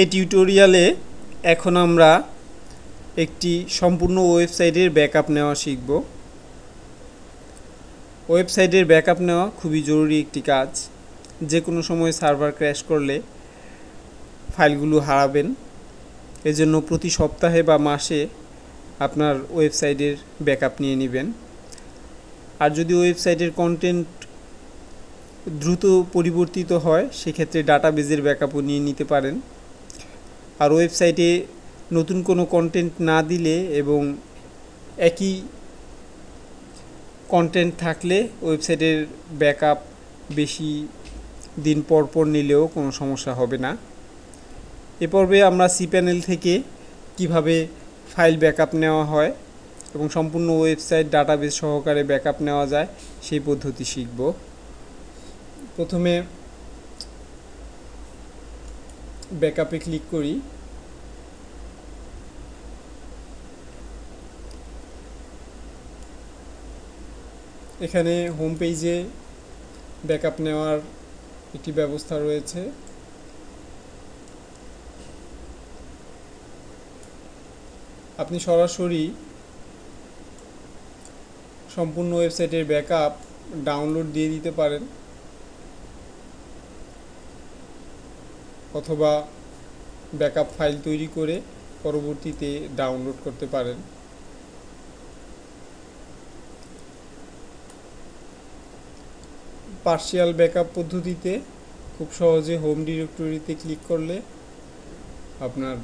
এই টিউটোরিয়ালে এখন আমরা একটি সম্পূর্ণ ওয়েবসাইটের ব্যাকআপ নেওয়া শিখব ওয়েবসাইটের ব্যাকআপ নেওয়া খুবই জরুরি একটি কাজ যে কোনো সময় সার্ভার ক্র্যাশ করলে ফাইলগুলো হারাবেন এজন্য প্রতি সপ্তাহে বা মাসে আপনার ওয়েবসাইটের ব্যাকআপ নিয়ে নেবেন আর যদি ওয়েবসাইটের কন্টেন্ট দ্রুত পরিবর্তিত হয় সেক্ষেত্রে ডাটাবেজের ব্যাকআপও নিয়ে নিতে পারেন আর ওয়েবসাইটে নতুন কোনো কন্টেন্ট না দিলে এবং একই কন্টেন্ট থাকলে ওয়েবসাইটের ব্যাকআপ বেশি দিন পর পর নিলেও কোনো সমস্যা হবে না এ পর্বে আমরা সি প্যানেল থেকে কিভাবে ফাইল ব্যাকআপ নেওয়া হয় এবং সম্পূর্ণ ওয়েবসাইট ডাটাবেস সহকারে ব্যাকআপ নেওয়া যায় সেই পদ্ধতি শিখব প্রথমে ব্যাকআপে ক্লিক করি এখানে হোম পেজে ব্যাকআপ নেওয়ার একটি ব্যবস্থা রয়েছে আপনি সরাসরি সম্পূর্ণ ওয়েবসাইটের ব্যাকআপ ডাউনলোড দিয়ে দিতে পারেন অথবা ব্যাকআপ ফাইল তৈরি করে পরবর্তীতে ডাউনলোড করতে পারেন পার্শিয়াল ব্যাকআপ পদ্ধতিতে খুব সহজে হোম ডিরেক্টরিতে ক্লিক করলে আপনার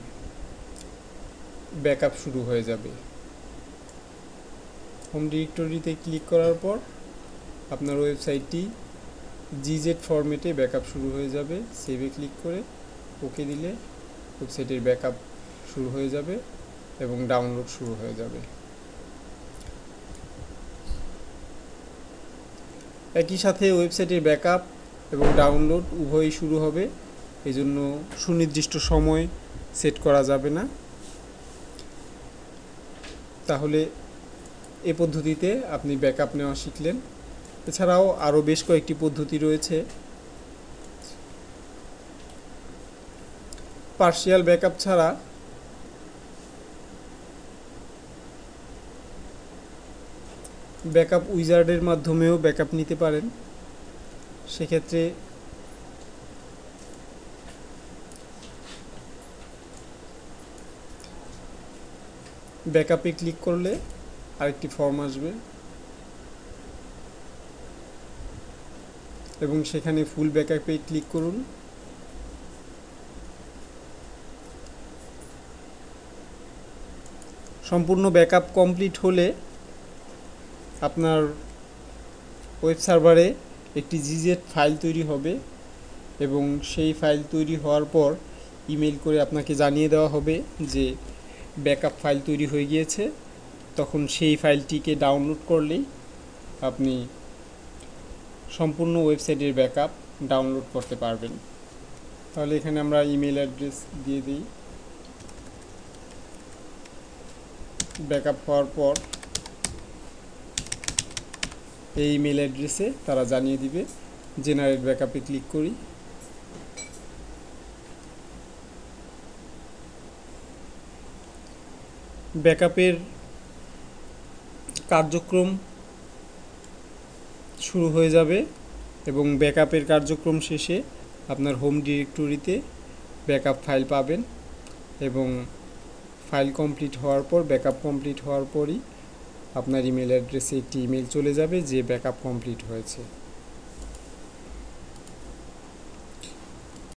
ব্যাকআপ শুরু হয়ে যাবে হোম ডিরেক্টরিতে ক্লিক করার পর আপনার ওয়েবসাইটটি জিজেড ফরম্যাটে ব্যাকআপ শুরু হয়ে যাবে সেভে ক্লিক করে ওকে দিলে ওয়েবসাইটের ব্যাকআপ শুরু হয়ে যাবে এবং ডাউনলোড শুরু হয়ে যাবে একই সাথে ওয়েবসাইটের ব্যাকআপ এবং ডাউনলোড উভয়ই শুরু হবে এই জন্য সুনির্দিষ্ট সময় সেট করা যাবে না তাহলে এ পদ্ধতিতে আপনি ব্যাকআপ নেওয়া শিখলেন এছাড়াও আরও বেশ কয়েকটি পদ্ধতি রয়েছে পার্শিয়াল ব্যাকআপ ছাড়া ব্যাকআপ উইজার্ডের মাধ্যমেও ব্যাকআপ নিতে পারেন সেক্ষেত্রে ব্যাকআপে ক্লিক করলে আরেকটি ফর্ম আসবে এবং সেখানে ফুল ব্যাকআপে ক্লিক করুন সম্পূর্ণ ব্যাকআপ কমপ্লিট হলে আপনার ওয়েব সার্ভারে একটি জিজেট ফাইল তৈরি হবে এবং সেই ফাইল তৈরি হওয়ার পর ইমেল করে আপনাকে জানিয়ে দেওয়া হবে যে ব্যাকআপ ফাইল তৈরি হয়ে গিয়েছে তখন সেই ফাইলটিকে ডাউনলোড করলেই আপনি সম্পূর্ণ ওয়েবসাইটের ব্যাকআপ ডাউনলোড করতে পারবেন তাহলে এখানে আমরা ইমেল অ্যাড্রেস দিয়ে দিই ব্যাকআপ হওয়ার পর এই ইমেল অ্যাড্রেসে তারা জানিয়ে দিবে জেনারেট ব্যাকআপে ক্লিক করি ব্যাকআপের কার্যক্রম শুরু হয়ে যাবে এবং ব্যাকআপের কার্যক্রম শেষে আপনার হোম ডিরেক্টরিতে ব্যাকআপ ফাইল পাবেন এবং ফাইল কমপ্লিট হওয়ার পর ব্যাকআপ কমপ্লিট হওয়ার পরই আপনার ইমেল অ্যাড্রেসে একটি ইমেল চলে যাবে যে ব্যাকআপ কমপ্লিট হয়েছে